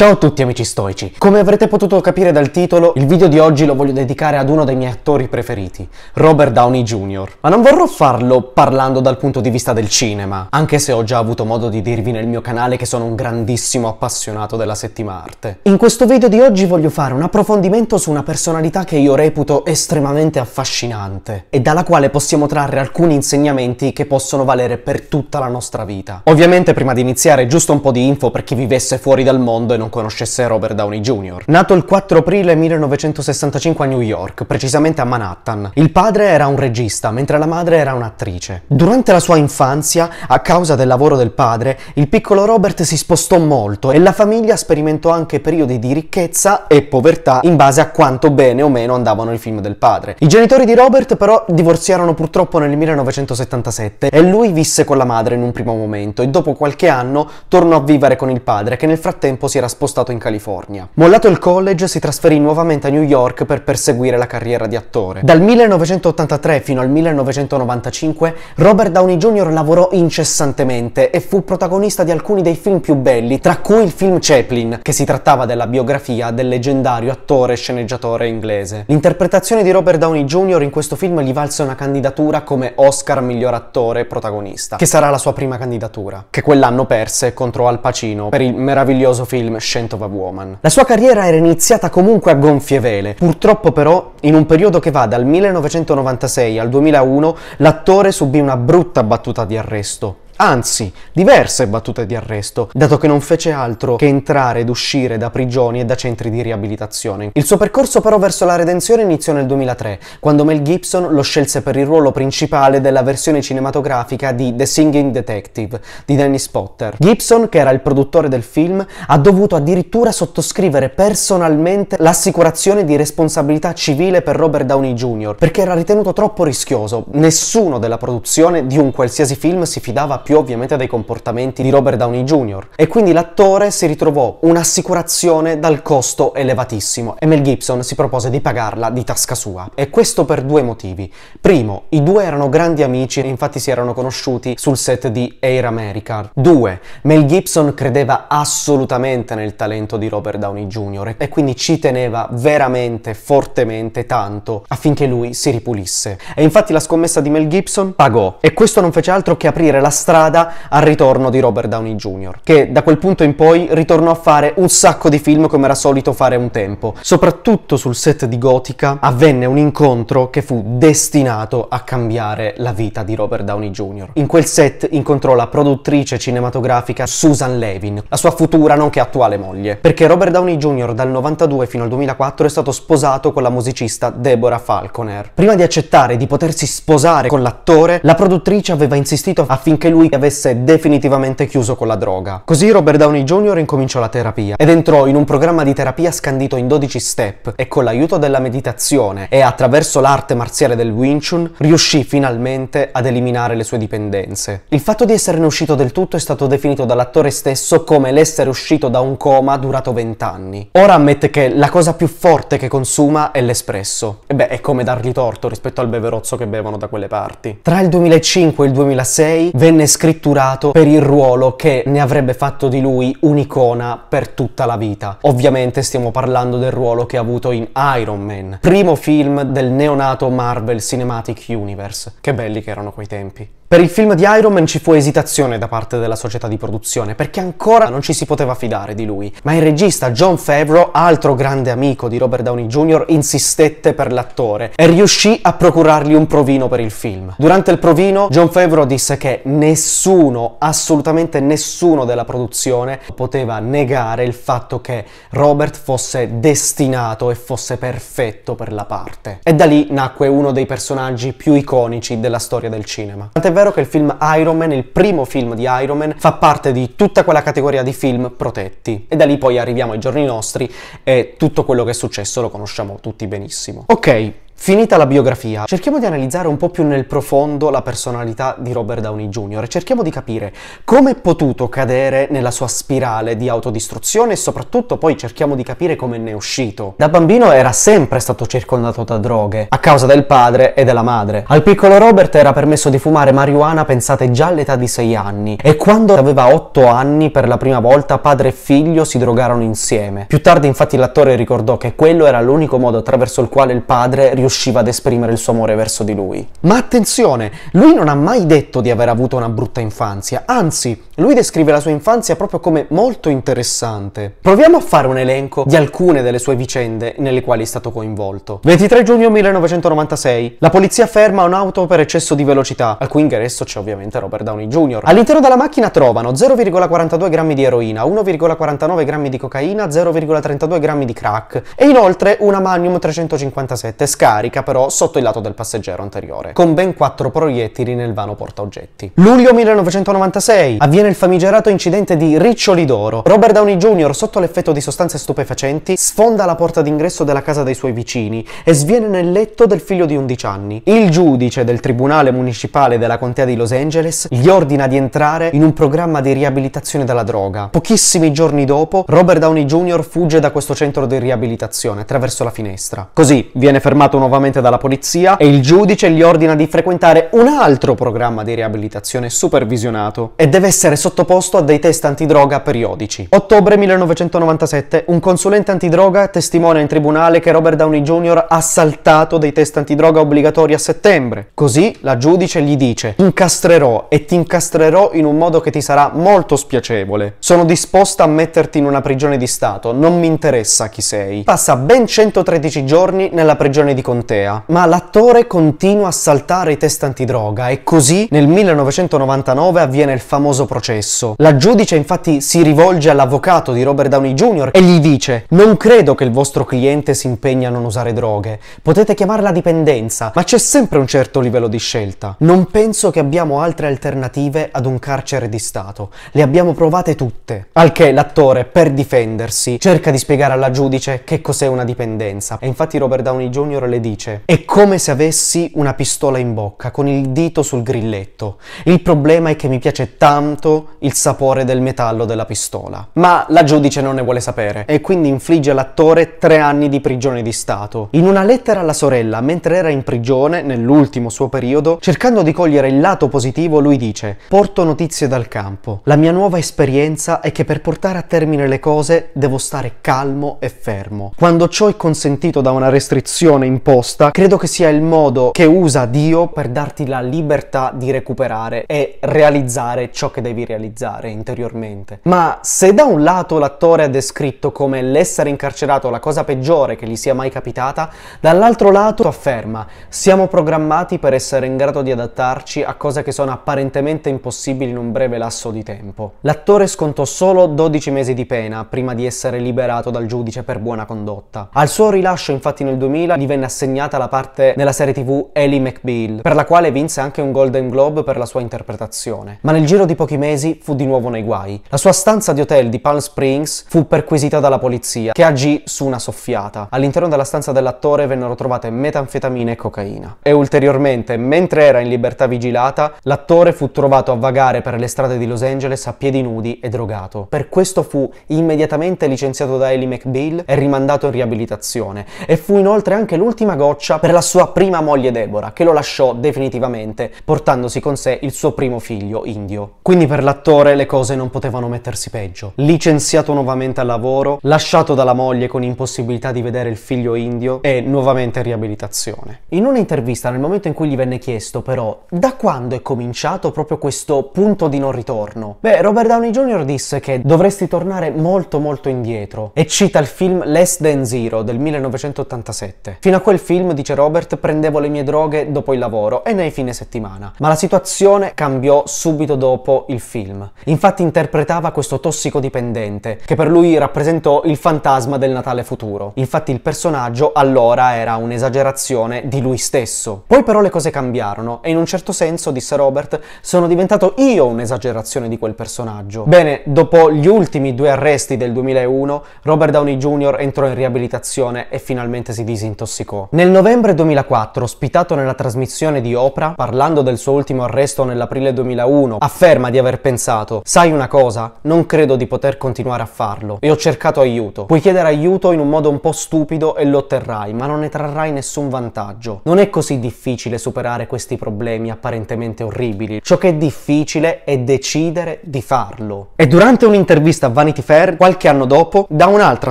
Ciao a tutti amici stoici, come avrete potuto capire dal titolo, il video di oggi lo voglio dedicare ad uno dei miei attori preferiti, Robert Downey Jr. Ma non vorrò farlo parlando dal punto di vista del cinema, anche se ho già avuto modo di dirvi nel mio canale che sono un grandissimo appassionato della settima arte. In questo video di oggi voglio fare un approfondimento su una personalità che io reputo estremamente affascinante e dalla quale possiamo trarre alcuni insegnamenti che possono valere per tutta la nostra vita. Ovviamente prima di iniziare giusto un po' di info per chi vivesse fuori dal mondo e non conoscesse Robert Downey Jr. Nato il 4 aprile 1965 a New York, precisamente a Manhattan, il padre era un regista, mentre la madre era un'attrice. Durante la sua infanzia, a causa del lavoro del padre, il piccolo Robert si spostò molto e la famiglia sperimentò anche periodi di ricchezza e povertà in base a quanto bene o meno andavano i film del padre. I genitori di Robert però divorziarono purtroppo nel 1977 e lui visse con la madre in un primo momento e dopo qualche anno tornò a vivere con il padre che nel frattempo si era spostato spostato in California. Mollato il college, si trasferì nuovamente a New York per perseguire la carriera di attore. Dal 1983 fino al 1995, Robert Downey Jr. lavorò incessantemente e fu protagonista di alcuni dei film più belli, tra cui il film Chaplin, che si trattava della biografia del leggendario attore e sceneggiatore inglese. L'interpretazione di Robert Downey Jr. in questo film gli valse una candidatura come Oscar miglior attore protagonista, che sarà la sua prima candidatura, che quell'anno perse contro Al Pacino per il meraviglioso film Shentova Woman. La sua carriera era iniziata comunque a gonfie vele. Purtroppo però, in un periodo che va dal 1996 al 2001, l'attore subì una brutta battuta di arresto anzi diverse battute di arresto, dato che non fece altro che entrare ed uscire da prigioni e da centri di riabilitazione. Il suo percorso però verso la redenzione iniziò nel 2003, quando Mel Gibson lo scelse per il ruolo principale della versione cinematografica di The Singing Detective di Dennis Potter. Gibson, che era il produttore del film, ha dovuto addirittura sottoscrivere personalmente l'assicurazione di responsabilità civile per Robert Downey Jr., perché era ritenuto troppo rischioso. Nessuno della produzione di un qualsiasi film si fidava più più ovviamente dai comportamenti di Robert Downey Jr. E quindi l'attore si ritrovò un'assicurazione dal costo elevatissimo e Mel Gibson si propose di pagarla di tasca sua. E questo per due motivi. Primo, i due erano grandi amici e infatti si erano conosciuti sul set di Air America. Due, Mel Gibson credeva assolutamente nel talento di Robert Downey Jr. e quindi ci teneva veramente, fortemente, tanto affinché lui si ripulisse. E infatti la scommessa di Mel Gibson pagò e questo non fece altro che aprire la strada strada al ritorno di Robert Downey Jr., che da quel punto in poi ritornò a fare un sacco di film come era solito fare un tempo. Soprattutto sul set di Gotica avvenne un incontro che fu destinato a cambiare la vita di Robert Downey Jr. In quel set incontrò la produttrice cinematografica Susan Levin, la sua futura nonché attuale moglie, perché Robert Downey Jr. dal 92 fino al 2004 è stato sposato con la musicista Deborah Falconer. Prima di accettare di potersi sposare con l'attore, la produttrice aveva insistito affinché lui avesse definitivamente chiuso con la droga. Così Robert Downey Jr. incominciò la terapia ed entrò in un programma di terapia scandito in 12 step e con l'aiuto della meditazione e attraverso l'arte marziale del Wing Chun riuscì finalmente ad eliminare le sue dipendenze. Il fatto di esserne uscito del tutto è stato definito dall'attore stesso come l'essere uscito da un coma durato 20 anni. Ora ammette che la cosa più forte che consuma è l'espresso. E beh, è come dargli torto rispetto al beverozzo che bevono da quelle parti. Tra il 2005 e il 2006 venne scritturato per il ruolo che ne avrebbe fatto di lui un'icona per tutta la vita. Ovviamente stiamo parlando del ruolo che ha avuto in Iron Man, primo film del neonato Marvel Cinematic Universe. Che belli che erano quei tempi. Per il film di Iron Man ci fu esitazione da parte della società di produzione perché ancora non ci si poteva fidare di lui, ma il regista John Favreau, altro grande amico di Robert Downey Jr., insistette per l'attore e riuscì a procurargli un provino per il film. Durante il provino John Favreau disse che nessuno, assolutamente nessuno della produzione poteva negare il fatto che Robert fosse destinato e fosse perfetto per la parte. E da lì nacque uno dei personaggi più iconici della storia del cinema. Tant'è vero che il film Iron Man, il primo film di Iron Man, fa parte di tutta quella categoria di film protetti. E da lì poi arriviamo ai giorni nostri e tutto quello che è successo lo conosciamo tutti benissimo. Ok, Finita la biografia, cerchiamo di analizzare un po' più nel profondo la personalità di Robert Downey Jr. e cerchiamo di capire come è potuto cadere nella sua spirale di autodistruzione e soprattutto poi cerchiamo di capire come ne è uscito. Da bambino era sempre stato circondato da droghe, a causa del padre e della madre. Al piccolo Robert era permesso di fumare marijuana, pensate, già all'età di 6 anni e quando aveva 8 anni per la prima volta padre e figlio si drogarono insieme. Più tardi infatti l'attore ricordò che quello era l'unico modo attraverso il quale il padre riuscì riusciva ad esprimere il suo amore verso di lui. Ma attenzione, lui non ha mai detto di aver avuto una brutta infanzia, anzi, lui descrive la sua infanzia proprio come molto interessante. Proviamo a fare un elenco di alcune delle sue vicende nelle quali è stato coinvolto. 23 giugno 1996, la polizia ferma un'auto per eccesso di velocità, al cui ingresso c'è ovviamente Robert Downey Jr. All'interno della macchina trovano 0,42 grammi di eroina, 1,49 grammi di cocaina, 0,32 grammi di crack e inoltre una Magnum 357 Sky carica però sotto il lato del passeggero anteriore, con ben quattro proiettili nel vano portaoggetti. Luglio 1996 avviene il famigerato incidente di Riccioli d'Oro. Robert Downey Jr. sotto l'effetto di sostanze stupefacenti sfonda la porta d'ingresso della casa dei suoi vicini e sviene nel letto del figlio di 11 anni. Il giudice del Tribunale Municipale della Contea di Los Angeles gli ordina di entrare in un programma di riabilitazione dalla droga. Pochissimi giorni dopo, Robert Downey Jr. fugge da questo centro di riabilitazione attraverso la finestra. Così viene fermato un nuovamente dalla polizia e il giudice gli ordina di frequentare un altro programma di riabilitazione supervisionato e deve essere sottoposto a dei test antidroga periodici. Ottobre 1997, un consulente antidroga testimonia in tribunale che Robert Downey Jr. ha saltato dei test antidroga obbligatori a settembre. Così la giudice gli dice: "Incastrerò e ti incastrerò in un modo che ti sarà molto spiacevole. Sono disposta a metterti in una prigione di stato, non mi interessa chi sei". Passa ben 113 giorni nella prigione di condanna Contea, ma l'attore continua a saltare i test antidroga e così nel 1999 avviene il famoso processo. La giudice infatti si rivolge all'avvocato di Robert Downey Jr. e gli dice non credo che il vostro cliente si impegni a non usare droghe, potete chiamarla dipendenza, ma c'è sempre un certo livello di scelta. Non penso che abbiamo altre alternative ad un carcere di Stato, le abbiamo provate tutte. Al che l'attore, per difendersi, cerca di spiegare alla giudice che cos'è una dipendenza e infatti Robert Downey Jr. le dice È come se avessi una pistola in bocca con il dito sul grilletto. Il problema è che mi piace tanto il sapore del metallo della pistola. Ma la giudice non ne vuole sapere e quindi infligge all'attore tre anni di prigione di Stato. In una lettera alla sorella, mentre era in prigione, nell'ultimo suo periodo, cercando di cogliere il lato positivo, lui dice Porto notizie dal campo. La mia nuova esperienza è che per portare a termine le cose devo stare calmo e fermo. Quando ciò è consentito da una restrizione imposta apposta, credo che sia il modo che usa Dio per darti la libertà di recuperare e realizzare ciò che devi realizzare interiormente. Ma se da un lato l'attore ha descritto come l'essere incarcerato la cosa peggiore che gli sia mai capitata, dall'altro lato afferma siamo programmati per essere in grado di adattarci a cose che sono apparentemente impossibili in un breve lasso di tempo. L'attore scontò solo 12 mesi di pena prima di essere liberato dal giudice per buona condotta. Al suo rilascio infatti nel 2000 gli venne assegnato assegnata la parte nella serie tv Ellie McBeal, per la quale vinse anche un Golden Globe per la sua interpretazione. Ma nel giro di pochi mesi fu di nuovo nei guai. La sua stanza di hotel di Palm Springs fu perquisita dalla polizia, che agì su una soffiata. All'interno della stanza dell'attore vennero trovate metanfetamine e cocaina. E ulteriormente, mentre era in libertà vigilata, l'attore fu trovato a vagare per le strade di Los Angeles a piedi nudi e drogato. Per questo fu immediatamente licenziato da Ellie McBeal e rimandato in riabilitazione. E fu inoltre anche l'ultima prima goccia per la sua prima moglie Deborah, che lo lasciò definitivamente, portandosi con sé il suo primo figlio, Indio. Quindi per l'attore le cose non potevano mettersi peggio. Licenziato nuovamente al lavoro, lasciato dalla moglie con impossibilità di vedere il figlio Indio e nuovamente riabilitazione. In un'intervista, nel momento in cui gli venne chiesto però da quando è cominciato proprio questo punto di non ritorno, beh, Robert Downey Jr. disse che dovresti tornare molto molto indietro e cita il film Less Than Zero del 1987. Fino a quel film, dice Robert, prendevo le mie droghe dopo il lavoro e nei fine settimana. Ma la situazione cambiò subito dopo il film. Infatti interpretava questo tossicodipendente, che per lui rappresentò il fantasma del Natale futuro. Infatti il personaggio allora era un'esagerazione di lui stesso. Poi però le cose cambiarono e in un certo senso, disse Robert, sono diventato io un'esagerazione di quel personaggio. Bene, dopo gli ultimi due arresti del 2001, Robert Downey Jr. entrò in riabilitazione e finalmente si disintossicò. Nel novembre 2004, ospitato nella trasmissione di Oprah, parlando del suo ultimo arresto nell'aprile 2001, afferma di aver pensato «Sai una cosa? Non credo di poter continuare a farlo e ho cercato aiuto. Puoi chiedere aiuto in un modo un po' stupido e lo otterrai, ma non ne trarrai nessun vantaggio. Non è così difficile superare questi problemi apparentemente orribili. Ciò che è difficile è decidere di farlo». E durante un'intervista a Vanity Fair, qualche anno dopo, dà un'altra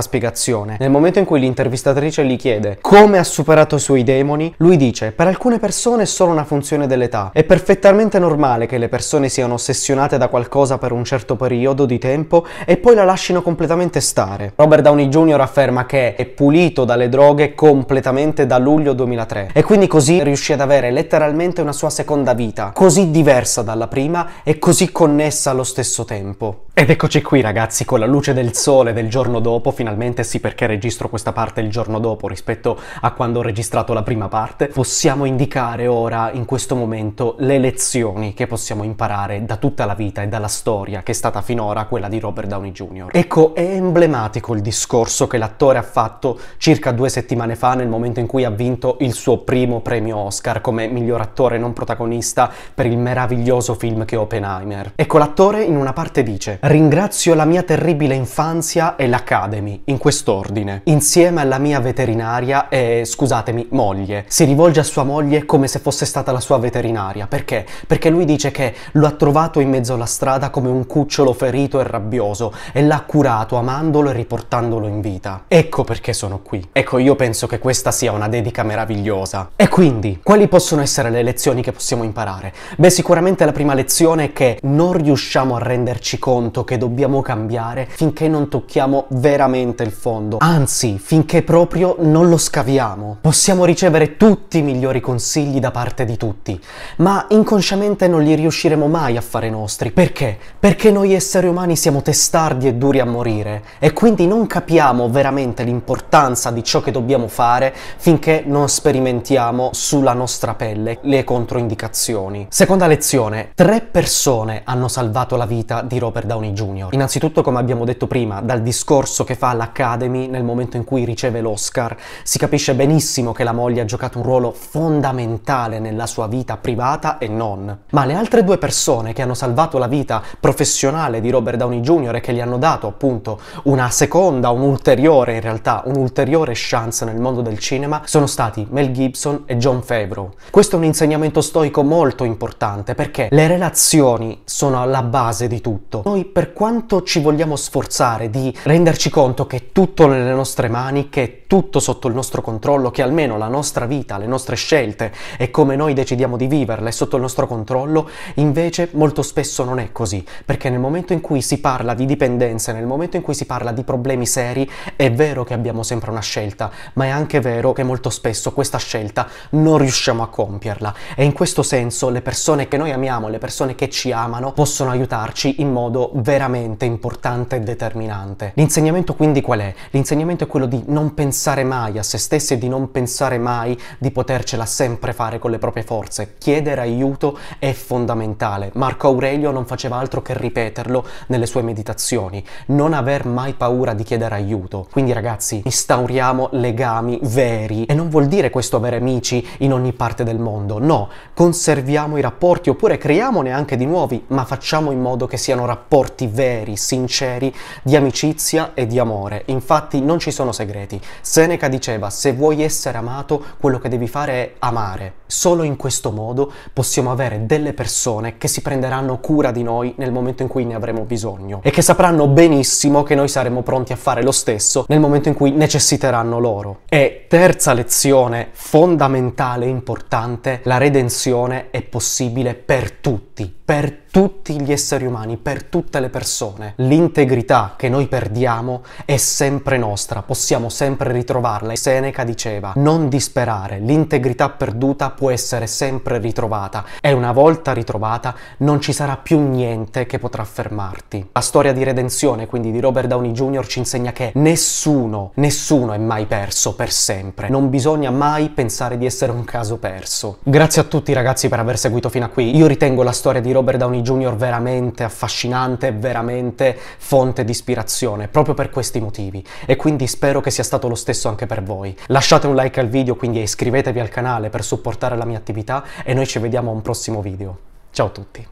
spiegazione. Nel momento in cui l'intervistatrice gli chiede «Come ha superato superato i suoi demoni, lui dice per alcune persone è solo una funzione dell'età. È perfettamente normale che le persone siano ossessionate da qualcosa per un certo periodo di tempo e poi la lasciano completamente stare. Robert Downey Jr. afferma che è pulito dalle droghe completamente da luglio 2003 e quindi così riuscì ad avere letteralmente una sua seconda vita, così diversa dalla prima e così connessa allo stesso tempo. Ed eccoci qui ragazzi con la luce del sole del giorno dopo, finalmente sì perché registro questa parte il giorno dopo rispetto a quando ho registrato la prima parte, possiamo indicare ora in questo momento le lezioni che possiamo imparare da tutta la vita e dalla storia che è stata finora quella di Robert Downey Jr. Ecco, è emblematico il discorso che l'attore ha fatto circa due settimane fa nel momento in cui ha vinto il suo primo premio Oscar come miglior attore non protagonista per il meraviglioso film che è Oppenheimer. Ecco, l'attore in una parte dice «Ringrazio la mia terribile infanzia e l'Academy, in quest'ordine, insieme alla mia veterinaria e, scusate, scusatemi, moglie. Si rivolge a sua moglie come se fosse stata la sua veterinaria. Perché? Perché lui dice che lo ha trovato in mezzo alla strada come un cucciolo ferito e rabbioso e l'ha curato amandolo e riportandolo in vita. Ecco perché sono qui. Ecco, io penso che questa sia una dedica meravigliosa. E quindi, quali possono essere le lezioni che possiamo imparare? Beh, sicuramente la prima lezione è che non riusciamo a renderci conto che dobbiamo cambiare finché non tocchiamo veramente il fondo. Anzi, finché proprio non lo scaviamo possiamo ricevere tutti i migliori consigli da parte di tutti, ma inconsciamente non li riusciremo mai a fare nostri. Perché? Perché noi esseri umani siamo testardi e duri a morire e quindi non capiamo veramente l'importanza di ciò che dobbiamo fare finché non sperimentiamo sulla nostra pelle le controindicazioni. Seconda lezione, tre persone hanno salvato la vita di Robert Downey Jr. Innanzitutto, come abbiamo detto prima, dal discorso che fa all'Academy nel momento in cui riceve l'Oscar, si capisce benissimo benissimo che la moglie ha giocato un ruolo fondamentale nella sua vita privata e non, ma le altre due persone che hanno salvato la vita professionale di Robert Downey Jr. e che gli hanno dato appunto una seconda, un'ulteriore in realtà, un'ulteriore chance nel mondo del cinema sono stati Mel Gibson e John Favreau. Questo è un insegnamento stoico molto importante perché le relazioni sono alla base di tutto. Noi per quanto ci vogliamo sforzare di renderci conto che è tutto nelle nostre mani, che tutto sotto il nostro controllo, quello che almeno la nostra vita, le nostre scelte e come noi decidiamo di viverle è sotto il nostro controllo, invece molto spesso non è così, perché nel momento in cui si parla di dipendenze, nel momento in cui si parla di problemi seri, è vero che abbiamo sempre una scelta, ma è anche vero che molto spesso questa scelta non riusciamo a compierla e in questo senso le persone che noi amiamo, le persone che ci amano, possono aiutarci in modo veramente importante e determinante. L'insegnamento quindi qual è? L'insegnamento è quello di non pensare mai a se stessi e di non non pensare mai di potercela sempre fare con le proprie forze. Chiedere aiuto è fondamentale. Marco Aurelio non faceva altro che ripeterlo nelle sue meditazioni. Non aver mai paura di chiedere aiuto. Quindi ragazzi, instauriamo legami veri. E non vuol dire questo avere amici in ogni parte del mondo. No, conserviamo i rapporti oppure creiamone anche di nuovi, ma facciamo in modo che siano rapporti veri, sinceri, di amicizia e di amore. Infatti non ci sono segreti. Seneca diceva, se vuoi essere essere amato, quello che devi fare è amare. Solo in questo modo possiamo avere delle persone che si prenderanno cura di noi nel momento in cui ne avremo bisogno e che sapranno benissimo che noi saremo pronti a fare lo stesso nel momento in cui necessiteranno loro. E terza lezione fondamentale e importante, la redenzione è possibile per tutti, per tutti gli esseri umani, per tutte le persone. L'integrità che noi perdiamo è sempre nostra, possiamo sempre ritrovarla. Seneca diceva, non disperare, l'integrità perduta può essere sempre ritrovata e una volta ritrovata non ci sarà più niente che potrà fermarti. La storia di redenzione, quindi di Robert Downey Jr., ci insegna che nessuno, nessuno è mai perso per sempre. Non bisogna mai pensare di essere un caso perso. Grazie a tutti ragazzi per aver seguito fino a qui. Io ritengo la storia di Robert Downey Jr. veramente affascinante, veramente fonte di ispirazione, proprio per questi motivi. E quindi spero che sia stato lo stesso anche per voi. Lasciate un like al video, quindi iscrivetevi al canale per supportare la mia attività e noi ci vediamo a un prossimo video. Ciao a tutti!